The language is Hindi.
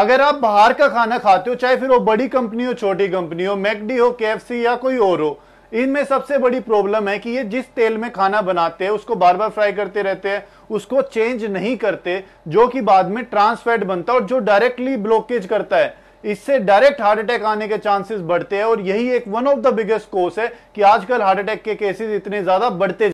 अगर आप बाहर का खाना खाते हो चाहे फिर वो बड़ी कंपनी हो छोटी कंपनी हो मैकडी हो के या कोई और हो इनमें सबसे बड़ी प्रॉब्लम है कि ये जिस तेल में खाना बनाते हैं उसको बार बार फ्राई करते रहते हैं उसको चेंज नहीं करते जो कि बाद में ट्रांसफैट बनता है और जो डायरेक्टली ब्लॉकेज करता है इससे डायरेक्ट हार्ट अटैक आने के चांसेस बढ़ते हैं और यही एक one of the biggest course है कि आजकल हार्ट अटैक के केसेस इतने ज्यादा बढ़ते